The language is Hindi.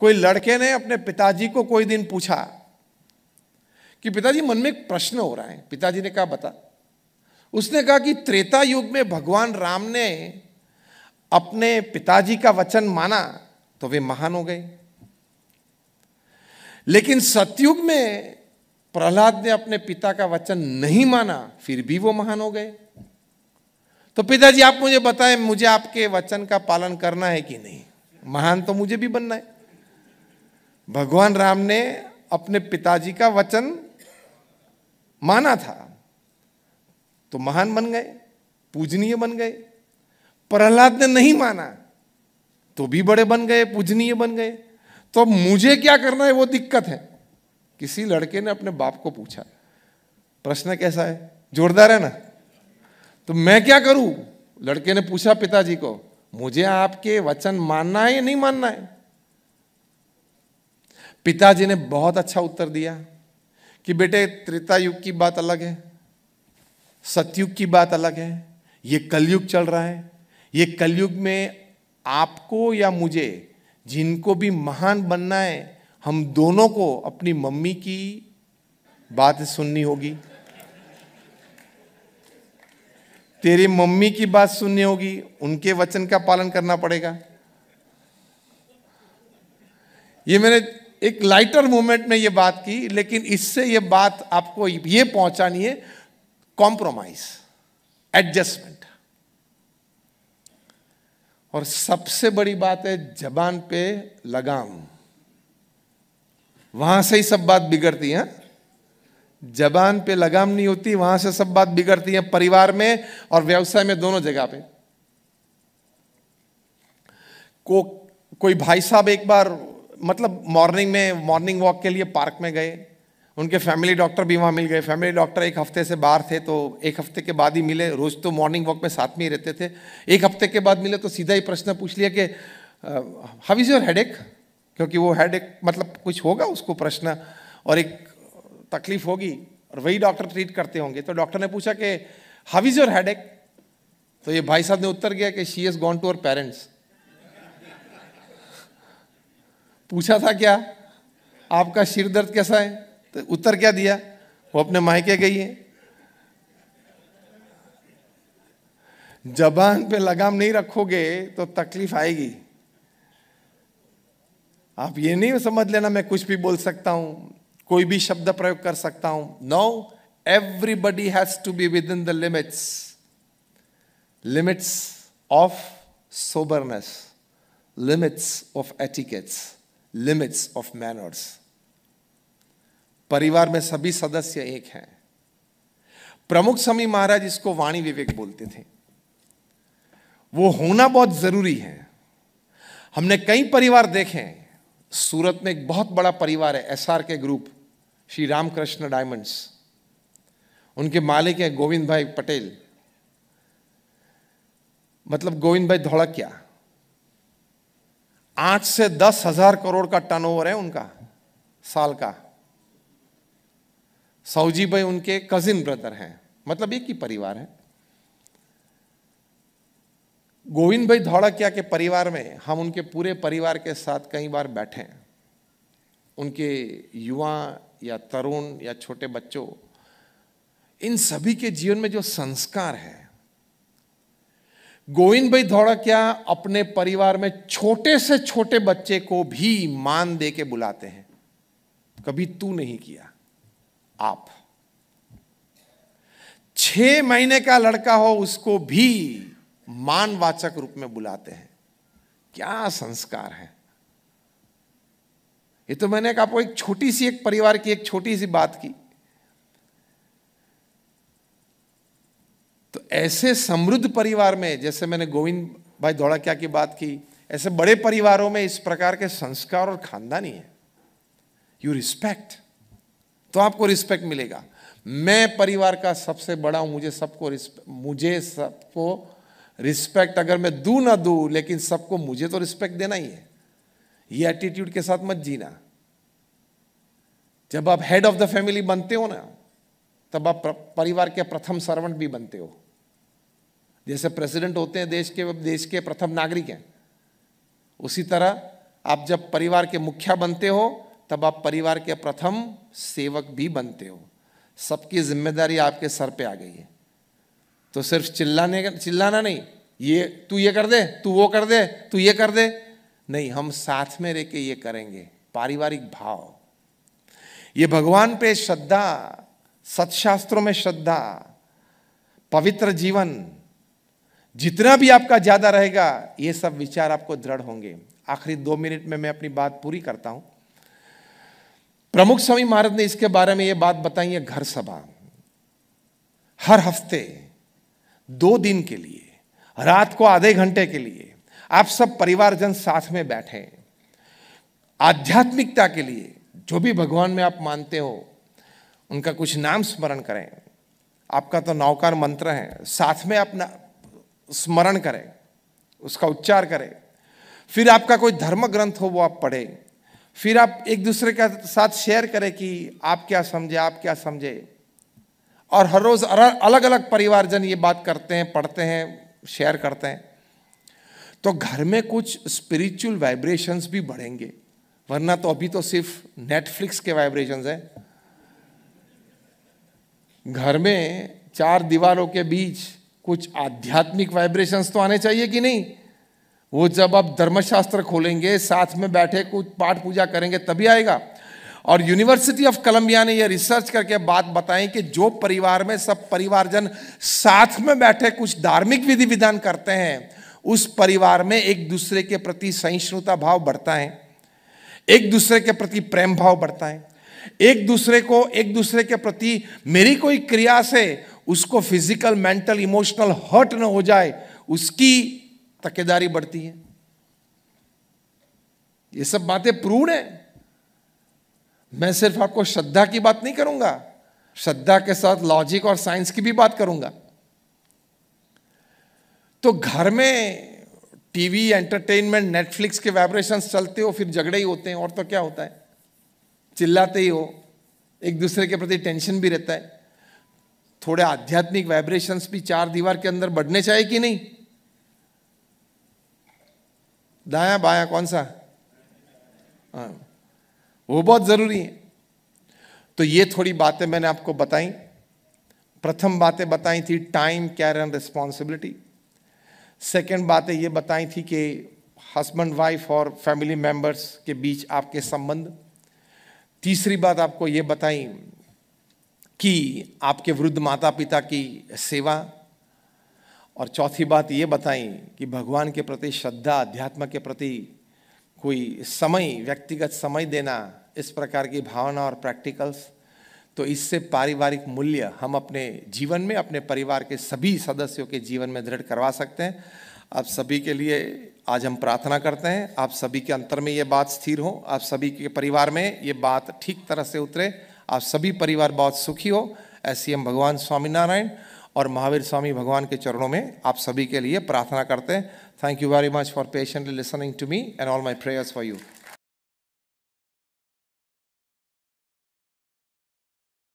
कोई लड़के ने अपने पिताजी को कोई दिन पूछा कि पिताजी मन में एक प्रश्न हो रहा है पिताजी ने कहा बता उसने कहा कि त्रेता युग में भगवान राम ने अपने पिताजी का वचन माना तो वे महान हो गए लेकिन सतयुग में प्रहलाद ने अपने पिता का वचन नहीं माना फिर भी वो महान हो गए तो पिताजी आप मुझे बताएं मुझे आपके वचन का पालन करना है कि नहीं महान तो मुझे भी बनना है भगवान राम ने अपने पिताजी का वचन माना था तो महान बन गए पूजनीय बन गए प्रहलाद ने नहीं माना तो भी बड़े बन गए पूजनीय बन गए तो मुझे क्या करना है वो दिक्कत है किसी लड़के ने अपने बाप को पूछा प्रश्न कैसा है जोरदार है ना तो मैं क्या करूं लड़के ने पूछा पिताजी को मुझे आपके वचन मानना है या नहीं मानना है पिताजी ने बहुत अच्छा उत्तर दिया कि बेटे त्रेता युग की बात अलग है सतयुग की बात अलग है ये कलयुग चल रहा है ये कलयुग में आपको या मुझे जिनको भी महान बनना है हम दोनों को अपनी मम्मी की बात सुननी होगी तेरी मम्मी की बात सुननी होगी उनके वचन का पालन करना पड़ेगा ये मैंने एक लाइटर मोमेंट में ये बात की लेकिन इससे ये बात आपको ये पहुंचानी है कॉम्प्रोमाइज एडजस्टमेंट और सबसे बड़ी बात है जबान पे लगाम वहां से ही सब बात बिगड़ती है जबान पे लगाम नहीं होती वहां से सब बात बिगड़ती है परिवार में और व्यवसाय में दोनों जगह पे को कोई भाई साहब एक बार मतलब मॉर्निंग में मॉर्निंग वॉक के लिए पार्क में गए उनके फैमिली डॉक्टर भी वहाँ मिल गए फैमिली डॉक्टर एक हफ्ते से बाहर थे तो एक हफ्ते के बाद ही मिले रोज़ तो मॉर्निंग वॉक में साथ में ही रहते थे एक हफ्ते के बाद मिले तो सीधा ही प्रश्न पूछ लिया कि हाउ इज़ योर हेड क्योंकि वो हेड मतलब कुछ होगा उसको प्रश्न और एक तकलीफ होगी और वही डॉक्टर ट्रीट करते होंगे तो डॉक्टर ने पूछा कि हाउ इज़ योर हेड तो ये भाई साहब ने उत्तर किया कि she is gone to our parents पूछा था क्या आपका सिर दर्द कैसा है तो उत्तर क्या दिया वो अपने मायके गई है जबान पे लगाम नहीं रखोगे तो तकलीफ आएगी आप ये नहीं समझ लेना मैं कुछ भी बोल सकता हूं कोई भी शब्द प्रयोग कर सकता हूं no everybody has to be within the limits limits of soberness limits of etiquettes limits of manners परिवार में सभी सदस्य एक हैं प्रमुख स्वामी महाराज इसको वाणी विवेक बोलते थे वो होना बहुत जरूरी है हमने कई परिवार देखे सूरत में एक बहुत बड़ा परिवार है एसआर के ग्रुप श्री रामकृष्ण डायमंड्स उनके मालिक हैं गोविंद भाई पटेल मतलब गोविंद भाई क्या आठ से दस हजार करोड़ का टर्नओवर है उनका साल का सऊजी भाई उनके कजिन ब्रदर हैं मतलब एक ही परिवार है गोविंद भाई धौड़किया के परिवार में हम उनके पूरे परिवार के साथ कई बार बैठे हैं उनके युवा या तरुण या छोटे बच्चों इन सभी के जीवन में जो संस्कार है गोविंद भाई क्या अपने परिवार में छोटे से छोटे बच्चे को भी मान दे के बुलाते हैं कभी तू नहीं किया आप छह महीने का लड़का हो उसको भी मानवाचक रूप में बुलाते हैं क्या संस्कार है ये तो मैंने आपको एक छोटी सी एक परिवार की एक छोटी सी बात की तो ऐसे समृद्ध परिवार में जैसे मैंने गोविंद भाई दौड़ाक्या की बात की ऐसे बड़े परिवारों में इस प्रकार के संस्कार और खानदानी है यू रिस्पेक्ट तो आपको रिस्पेक्ट मिलेगा मैं परिवार का सबसे बड़ा हूं मुझे सबको मुझे सबको रिस्पेक्ट अगर मैं दू ना दू लेकिन सबको मुझे तो रिस्पेक्ट देना ही है ये एटीट्यूड के साथ मत जीना जब आप हेड ऑफ द फैमिली बनते हो ना तब आप परिवार के प्रथम सर्वेंट भी बनते हो जैसे प्रेसिडेंट होते हैं देश के देश के प्रथम नागरिक हैं उसी तरह आप जब परिवार के मुखिया बनते हो तब आप परिवार के प्रथम सेवक भी बनते हो सबकी जिम्मेदारी आपके सर पे आ गई है तो सिर्फ चिल्लाने चिल्लाना नहीं ये तू ये कर दे तू वो कर दे तू ये कर दे नहीं हम साथ में रह के ये करेंगे पारिवारिक भाव ये भगवान पे श्रद्धा सतशास्त्रों में श्रद्धा पवित्र जीवन जितना भी आपका ज्यादा रहेगा ये सब विचार आपको दृढ़ होंगे आखिरी दो मिनट में मैं अपनी बात पूरी करता हूं प्रमुख स्वामी महाराज ने इसके बारे में ये बात बताई है घर सभा हर हफ्ते दो दिन के लिए रात को आधे घंटे के लिए आप सब परिवारजन साथ में बैठे आध्यात्मिकता के लिए जो भी भगवान में आप मानते हो उनका कुछ नाम स्मरण करें आपका तो नौकार मंत्र है साथ में आप स्मरण करें उसका उच्चार करें फिर आपका कोई धर्म ग्रंथ हो वो आप पढ़ें फिर आप एक दूसरे के साथ शेयर करें कि आप क्या समझे आप क्या समझे और हर रोज अलग अलग परिवारजन ये बात करते हैं पढ़ते हैं शेयर करते हैं तो घर में कुछ स्पिरिचुअल वाइब्रेशंस भी बढ़ेंगे वरना तो अभी तो सिर्फ नेटफ्लिक्स के वाइब्रेशंस हैं घर में चार दीवारों के बीच कुछ आध्यात्मिक वाइब्रेशंस तो आने चाहिए कि नहीं वो जब आप धर्मशास्त्र खोलेंगे साथ में बैठे कुछ पाठ पूजा करेंगे तभी आएगा और यूनिवर्सिटी ऑफ कोलंबिया ने यह रिसर्च करके बात बताई कि जो परिवार में सब परिवारजन साथ में बैठे कुछ धार्मिक विधि विधान करते हैं उस परिवार में एक दूसरे के प्रति सहिष्णुता भाव बढ़ता है एक दूसरे के प्रति प्रेम भाव बढ़ता है एक दूसरे को एक दूसरे के प्रति मेरी कोई क्रिया से उसको फिजिकल मेंटल इमोशनल हर्ट न हो जाए उसकी तकेदारी बढ़ती है ये सब बातें प्रूव है मैं सिर्फ आपको श्रद्धा की बात नहीं करूंगा श्रद्धा के साथ लॉजिक और साइंस की भी बात करूंगा तो घर में टीवी एंटरटेनमेंट नेटफ्लिक्स के वाइब्रेशंस चलते हो फिर झगड़े ही होते हैं और तो क्या होता है चिल्लाते ही हो एक दूसरे के प्रति टेंशन भी रहता है थोड़े आध्यात्मिक वाइब्रेशंस भी चार दीवार के अंदर बढ़ने चाहिए कि नहीं दाया बाया कौन सा आ, हाँ, वो बहुत ज़रूरी है तो ये थोड़ी बातें मैंने आपको बताई प्रथम बातें बताई थी time care and responsibility second बातें ये बताई थी कि हस्बैंड वाइफ और फैमिली मेंबर्स के बीच आपके संबंध तीसरी बात आपको ये बताई कि आपके वृद्ध माता पिता की सेवा और चौथी बात ये बताई कि भगवान के प्रति श्रद्धा अध्यात्म के प्रति कोई समय व्यक्तिगत समय देना इस प्रकार की भावना और प्रैक्टिकल्स तो इससे पारिवारिक मूल्य हम अपने जीवन में अपने परिवार के सभी सदस्यों के जीवन में दृढ़ करवा सकते हैं आप सभी के लिए आज हम प्रार्थना करते हैं आप सभी के अंतर में ये बात स्थिर हो आप सभी के परिवार में ये बात ठीक तरह से उतरे आप सभी परिवार बहुत सुखी हो ऐसी हम भगवान स्वामीनारायण और महावीर स्वामी भगवान के चरणों में आप सभी के लिए प्रार्थना करते हैं thank you very much for patiently listening to me and all my prayers for you